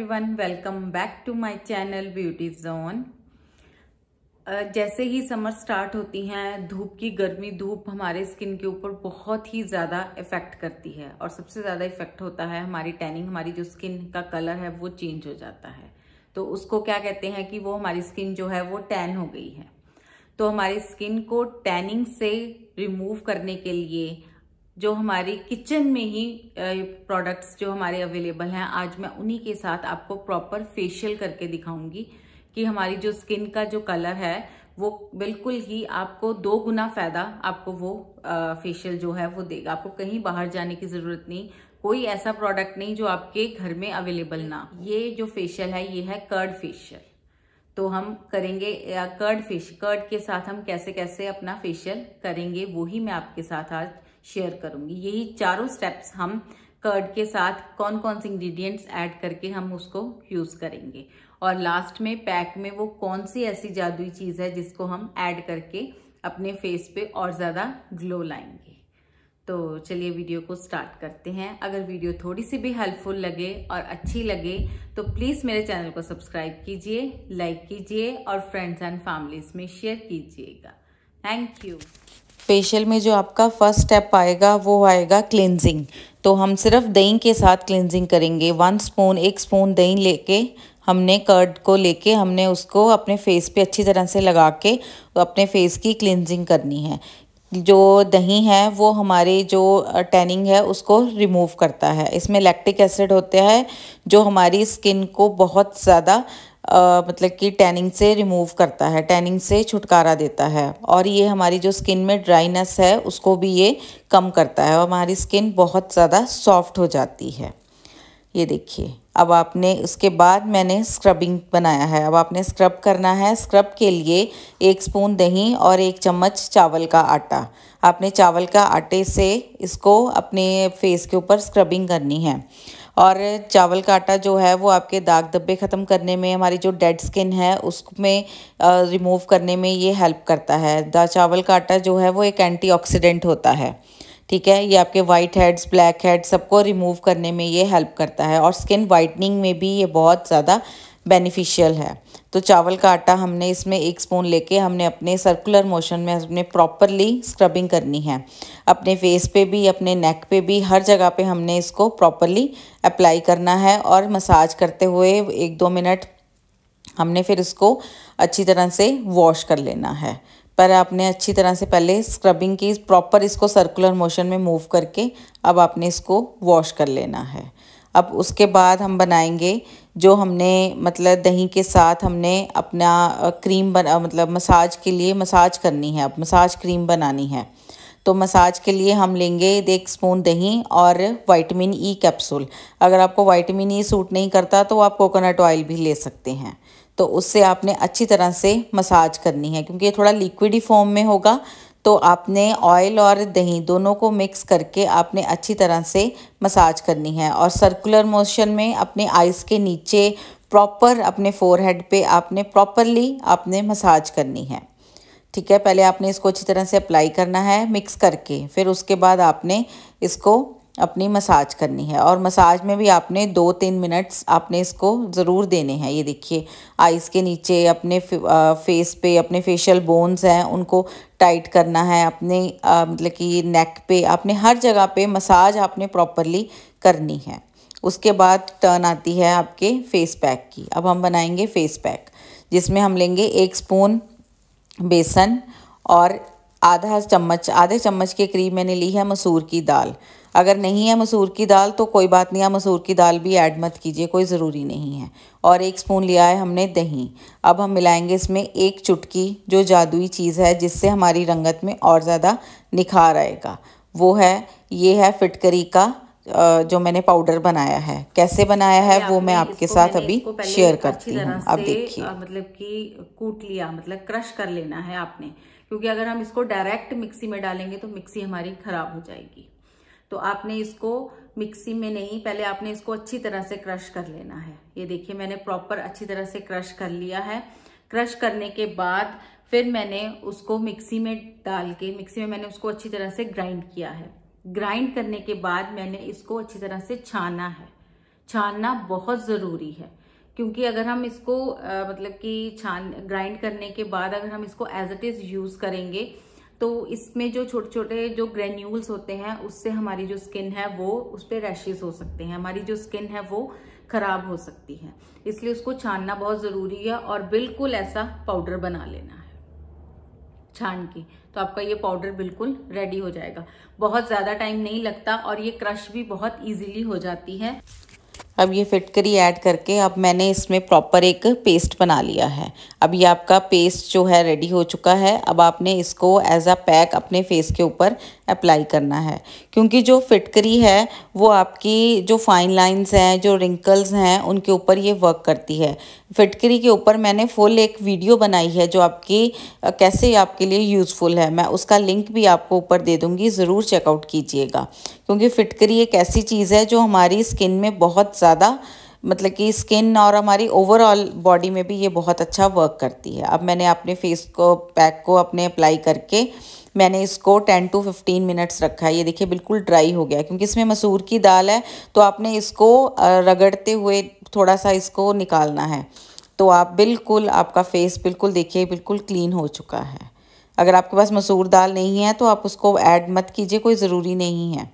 everyone welcome back to my channel beauty zone जैसे ही summer start होती हैं धूप की गर्मी धूप हमारे स्किन के ऊपर बहुत ही ज़्यादा इफ़ेक्ट करती है और सबसे ज़्यादा इफ़ेक्ट होता है हमारी टैनिंग हमारी जो स्किन का कलर है वो चेंज हो जाता है तो उसको क्या कहते हैं कि वो हमारी स्किन जो है वो टैन हो गई है तो हमारी स्किन को टैनिंग से रिमूव करने के लिए जो हमारी किचन में ही प्रोडक्ट्स जो हमारे अवेलेबल हैं आज मैं उन्हीं के साथ आपको प्रॉपर फेशियल करके दिखाऊंगी कि हमारी जो स्किन का जो कलर है वो बिल्कुल ही आपको दो गुना फ़ायदा आपको वो फेशियल जो है वो देगा आपको कहीं बाहर जाने की ज़रूरत नहीं कोई ऐसा प्रोडक्ट नहीं जो आपके घर में अवेलेबल ना ये जो फेशियल है ये है कर्ड फेशियल तो हम करेंगे कर्ड फेश कर्ड के साथ हम कैसे कैसे अपना फेशियल करेंगे वो ही मैं आपके साथ आज शेयर करूंगी यही चारों स्टेप्स हम कर्ड के साथ कौन कौन से इंग्रेडिएंट्स ऐड करके हम उसको यूज़ करेंगे और लास्ट में पैक में वो कौन सी ऐसी जादुई चीज़ है जिसको हम ऐड करके अपने फेस पे और ज़्यादा ग्लो लाएंगे तो चलिए वीडियो को स्टार्ट करते हैं अगर वीडियो थोड़ी सी भी हेल्पफुल लगे और अच्छी लगे तो प्लीज़ मेरे चैनल को सब्सक्राइब कीजिए लाइक कीजिए और फ्रेंड्स एंड फैमिलीज में शेयर कीजिएगा थैंक यू फेशियल में जो आपका फर्स्ट स्टेप आएगा वो आएगा क्लिनजिंग तो हम सिर्फ दही के साथ क्लिनजिंग करेंगे वन स्पून एक स्पून दही लेके हमने कर्ड को लेके हमने उसको अपने फेस पे अच्छी तरह से लगा के अपने फेस की क्लिनजिंग करनी है जो दही है वो हमारे जो टैनिंग है उसको रिमूव करता है इसमें लैक्टिक एसिड होते हैं जो हमारी स्किन को बहुत ज़्यादा मतलब कि टैनिंग से रिमूव करता है टैनिंग से छुटकारा देता है और ये हमारी जो स्किन में ड्राइनेस है उसको भी ये कम करता है और हमारी स्किन बहुत ज़्यादा सॉफ्ट हो जाती है ये देखिए अब आपने उसके बाद मैंने स्क्रबिंग बनाया है अब आपने स्क्रब करना है स्क्रब के लिए एक स्पून दही और एक चम्मच चावल का आटा आपने चावल का आटे से इसको अपने फेस के ऊपर स्क्रबिंग करनी है और चावल का आटा जो है वो आपके दाग धब्बे ख़त्म करने में हमारी जो डेड स्किन है उसमें रिमूव करने में ये हेल्प करता है दा चावल का आटा जो है वो एक एंटीऑक्सीडेंट होता है ठीक है ये आपके वाइट हेड्स ब्लैक हेड्स सबको रिमूव करने में ये हेल्प करता है और स्किन वाइटनिंग में भी ये बहुत ज़्यादा बेनिफिशियल है तो चावल का आटा हमने इसमें एक स्पून लेके हमने अपने सर्कुलर मोशन में हमने प्रॉपरली स्क्रबिंग करनी है अपने फेस पे भी अपने नेक पे भी हर जगह पे हमने इसको प्रॉपरली अप्लाई करना है और मसाज करते हुए एक दो मिनट हमने फिर इसको अच्छी तरह से वॉश कर लेना है पर आपने अच्छी तरह से पहले स्क्रबिंग की प्रॉपर इसको सर्कुलर मोशन में मूव करके अब आपने इसको वॉश कर लेना है अब उसके बाद हम बनाएंगे जो हमने मतलब दही के साथ हमने अपना क्रीम बना मतलब मसाज के लिए मसाज करनी है अब मसाज क्रीम बनानी है तो मसाज के लिए हम लेंगे एक स्पून दही और वाइटमिन ई कैप्सूल अगर आपको वाइटमिन ई सूट नहीं करता तो आप कोकोनट ऑयल भी ले सकते हैं तो उससे आपने अच्छी तरह से मसाज करनी है क्योंकि ये थोड़ा लिक्विड ही फॉर्म में होगा तो आपने ऑयल और दही दोनों को मिक्स करके आपने अच्छी तरह से मसाज करनी है और सर्कुलर मोशन में अपने आइस के नीचे प्रॉपर अपने फोरहेड पे आपने प्रॉपरली आपने मसाज करनी है ठीक है पहले आपने इसको अच्छी तरह से अप्लाई करना है मिक्स करके फिर उसके बाद आपने इसको अपनी मसाज करनी है और मसाज में भी आपने दो तीन मिनट्स आपने इसको ज़रूर देने हैं ये देखिए आइज़ के नीचे अपने फेस पे अपने फेशियल बोन्स हैं उनको टाइट करना है अपने मतलब कि नेक पे आपने हर जगह पे मसाज आपने प्रॉपरली करनी है उसके बाद टर्न आती है आपके फेस पैक की अब हम बनाएंगे फेस पैक जिसमें हम लेंगे एक स्पून बेसन और आधा चम्मच आधे चम्मच के करीब मैंने ली है मसूर की दाल अगर नहीं है मसूर की दाल तो कोई बात नहीं आप मसूर की दाल भी ऐड मत कीजिए कोई ज़रूरी नहीं है और एक स्पून लिया है हमने दही अब हम मिलाएंगे इसमें एक चुटकी जो जादुई चीज़ है जिससे हमारी रंगत में और ज़्यादा निखार आएगा वो है ये है फिटकरी का जो मैंने पाउडर बनाया है कैसे बनाया है वो मैं आपके साथ अभी शेयर करती हूँ अब देखिए मतलब कि कूट लिया मतलब क्रश कर लेना है आपने क्योंकि अगर हम इसको डायरेक्ट मिक्सी में डालेंगे तो मिक्सी हमारी खराब हो जाएगी तो आपने इसको मिक्सी में नहीं पहले आपने इसको अच्छी तरह से क्रश कर लेना है ये देखिए मैंने प्रॉपर अच्छी तरह से क्रश कर लिया है क्रश करने के बाद फिर मैंने उसको मिक्सी में डाल के मिक्सी में मैंने उसको अच्छी तरह से ग्राइंड किया है ग्राइंड करने के बाद मैंने इसको अच्छी तरह से छाना है छानना बहुत ज़रूरी है क्योंकि अगर हम इसको आ, मतलब कि छान ग्राइंड करने के बाद अगर हम इसको एज इट इज़ यूज़ करेंगे तो इसमें जो छोटे छोटे जो ग्रेन्यूल्स होते हैं उससे हमारी जो स्किन है वो उस पर रैशेज हो सकते हैं हमारी जो स्किन है वो खराब हो सकती है इसलिए उसको छानना बहुत ज़रूरी है और बिल्कुल ऐसा पाउडर बना लेना है छान के तो आपका ये पाउडर बिल्कुल रेडी हो जाएगा बहुत ज़्यादा टाइम नहीं लगता और ये क्रश भी बहुत ईजिली हो जाती है अब ये फिटकरी ऐड करके अब मैंने इसमें प्रॉपर एक पेस्ट बना लिया है अब ये आपका पेस्ट जो है रेडी हो चुका है अब आपने इसको एज अ पैक अपने फेस के ऊपर अप्लाई करना है क्योंकि जो फिटकरी है वो आपकी जो फाइन लाइंस हैं जो रिंकल्स हैं उनके ऊपर ये वर्क करती है फिटकरी के ऊपर मैंने फुल एक वीडियो बनाई है जो आपकी कैसे आपके लिए यूज़फुल है मैं उसका लिंक भी आपको ऊपर दे दूँगी ज़रूर चेकआउट कीजिएगा क्योंकि फिटकरी एक ऐसी चीज़ है जो हमारी स्किन में बहुत ज़्यादा मतलब कि स्किन और हमारी ओवरऑल बॉडी में भी ये बहुत अच्छा वर्क करती है अब मैंने अपने फेस को पैक को अपने अप्लाई करके मैंने इसको 10 टू 15 मिनट्स रखा है ये देखिए बिल्कुल ड्राई हो गया क्योंकि इसमें मसूर की दाल है तो आपने इसको रगड़ते हुए थोड़ा सा इसको निकालना है तो आप बिल्कुल आपका फेस बिल्कुल देखिए बिल्कुल क्लीन हो चुका है अगर आपके पास मसूर दाल नहीं है तो आप उसको ऐड मत कीजिए कोई ज़रूरी नहीं है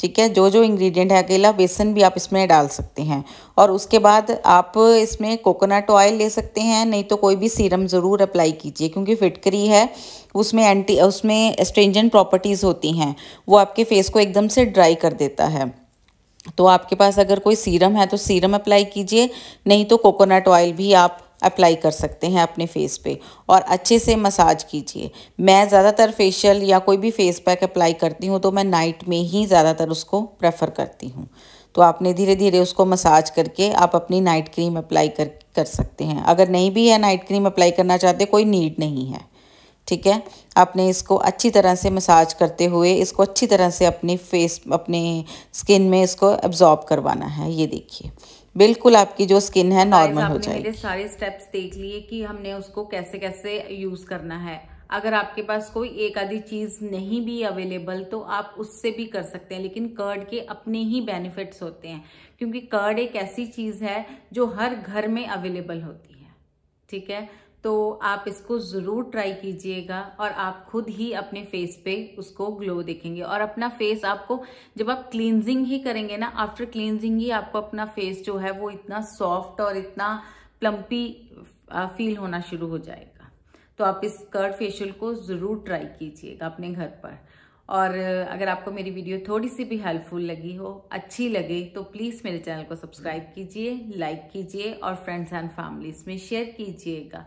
ठीक है जो जो इंग्रेडिएंट है अकेला बेसन भी आप इसमें डाल सकते हैं और उसके बाद आप इसमें कोकोनट ऑयल ले सकते हैं नहीं तो कोई भी सीरम ज़रूर अप्लाई कीजिए क्योंकि फिटकरी e है उसमें एंटी उसमें स्ट्रेंजेंट प्रॉपर्टीज़ होती हैं वो आपके फेस को एकदम से ड्राई कर देता है तो आपके पास अगर कोई सीरम है तो सीरम अप्लाई कीजिए नहीं तो कोकोनट ऑयल भी आप अप्लाई कर सकते हैं अपने फेस पे और अच्छे से मसाज कीजिए मैं ज़्यादातर फेशियल या कोई भी फेस पैक अप्लाई करती हूँ तो मैं नाइट में ही ज़्यादातर उसको प्रेफर करती हूँ तो आपने धीरे धीरे उसको मसाज करके आप अपनी नाइट क्रीम अप्लाई कर कर सकते हैं अगर नहीं भी है नाइट क्रीम अप्लाई करना चाहते कोई नीड नहीं है ठीक है आपने इसको अच्छी तरह से मसाज करते हुए इसको अच्छी तरह से अपने फेस अपने स्किन में इसको एब्ज़ॉर्ब करवाना है ये देखिए बिल्कुल आपकी जो स्किन है नॉर्मल हो जाएगी मेरे सारे स्टेप्स देख लिए कि हमने उसको कैसे कैसे यूज करना है अगर आपके पास कोई एक आधी चीज नहीं भी अवेलेबल तो आप उससे भी कर सकते हैं लेकिन कर्ड के अपने ही बेनिफिट्स होते हैं क्योंकि कर्ड एक ऐसी चीज है जो हर घर में अवेलेबल होती है ठीक है तो आप इसको ज़रूर ट्राई कीजिएगा और आप खुद ही अपने फेस पे उसको ग्लो देखेंगे और अपना फेस आपको जब आप क्लींजिंग ही करेंगे ना आफ्टर क्लींजिंग ही आपको अपना फेस जो है वो इतना सॉफ्ट और इतना प्लम्पी फील होना शुरू हो जाएगा तो आप इस कर्ड फेशियल को ज़रूर ट्राई कीजिएगा अपने घर पर और अगर आपको मेरी वीडियो थोड़ी सी भी हेल्पफुल लगी हो अच्छी लगे तो प्लीज़ मेरे चैनल को सब्सक्राइब कीजिए लाइक कीजिए और फ्रेंड्स एंड फैमिलीज़ में शेयर कीजिएगा